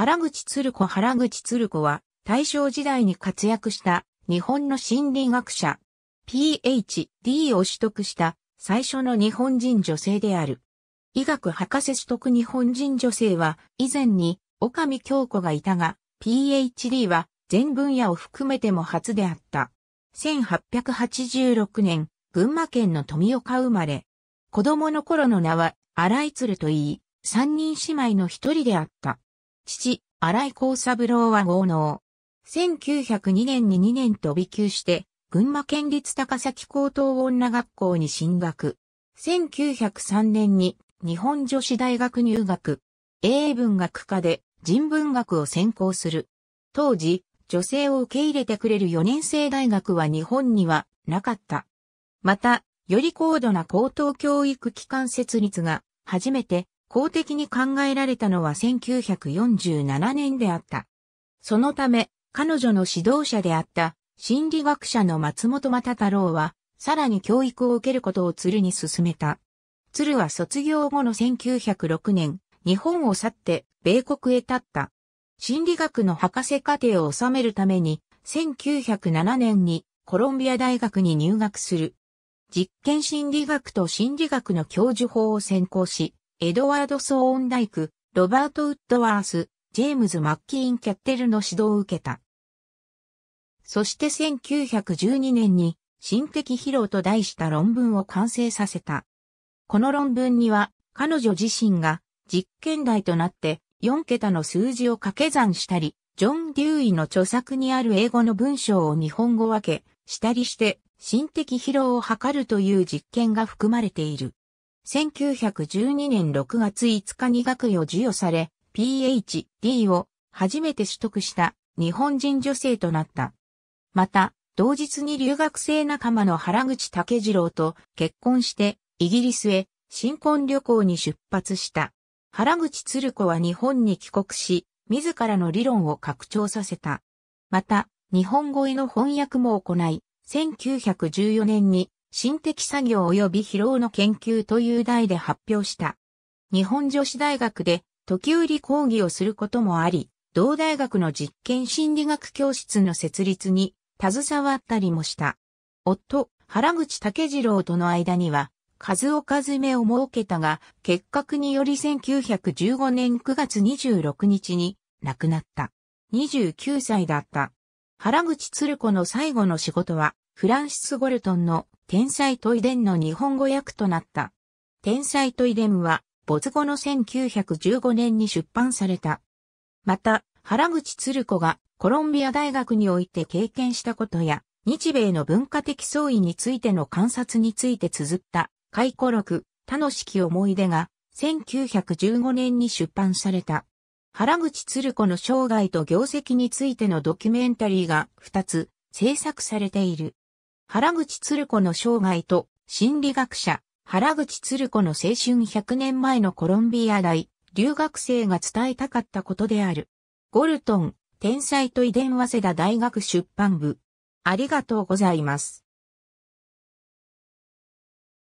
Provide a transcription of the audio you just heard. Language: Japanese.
原口鶴子原口鶴子は大正時代に活躍した日本の心理学者 PhD を取得した最初の日本人女性である。医学博士取得日本人女性は以前に岡見京子がいたが PhD は全分野を含めても初であった。1886年、群馬県の富岡生まれ。子供の頃の名は、荒井鶴といい、三人姉妹の一人であった。父、荒井幸三郎は豪農。1902年に2年飛び級して、群馬県立高崎高等女学校に進学。1903年に日本女子大学入学。英文学科で人文学を専攻する。当時、女性を受け入れてくれる4年生大学は日本にはなかった。また、より高度な高等教育機関設立が初めて公的に考えられたのは1947年であった。そのため、彼女の指導者であった心理学者の松本又太郎は、さらに教育を受けることを鶴に進めた。鶴は卒業後の1906年、日本を去って米国へ立った。心理学の博士課程を収めるために、1907年にコロンビア大学に入学する。実験心理学と心理学の教授法を専攻し、エドワード・ソーンダイク、ロバート・ウッドワース、ジェームズ・マッキーン・キャッテルの指導を受けた。そして1912年に、心的疲労と題した論文を完成させた。この論文には、彼女自身が実験台となって4桁の数字を掛け算したり、ジョン・デューイの著作にある英語の文章を日本語分けしたりして、心的疲労を測るという実験が含まれている。1912年6月5日に学位を授与され、PhD を初めて取得した日本人女性となった。また、同日に留学生仲間の原口武次郎と結婚してイギリスへ新婚旅行に出発した。原口鶴子は日本に帰国し、自らの理論を拡張させた。また、日本語への翻訳も行い、1914年に心的作業及び疲労の研究という題で発表した。日本女子大学で時売講義をすることもあり、同大学の実験心理学教室の設立に携わったりもした。夫、原口武次郎との間には、数を数めを設けたが、結核により1915年9月26日に亡くなった。29歳だった。原口鶴子の最後の仕事は、フランシス・ゴルトンの天才トイデンの日本語訳となった。天才トイデンは、没後の1915年に出版された。また、原口鶴子がコロンビア大学において経験したことや、日米の文化的相違についての観察について綴った、回顧録、楽しき思い出が、1915年に出版された。原口鶴子の生涯と業績についてのドキュメンタリーが2つ制作されている。原口鶴子の生涯と、心理学者、原口鶴子の青春100年前のコロンビア大、留学生が伝えたかったことである。ゴルトン、天才と遺伝早稲田大学出版部。ありがとうございます。